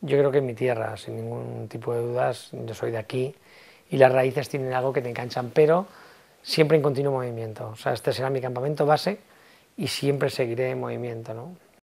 Yo creo que en mi tierra, sin ningún tipo de dudas, yo soy de aquí y las raíces tienen algo que te enganchan, pero siempre en continuo movimiento. O sea, este será mi campamento base y siempre seguiré en movimiento, ¿no?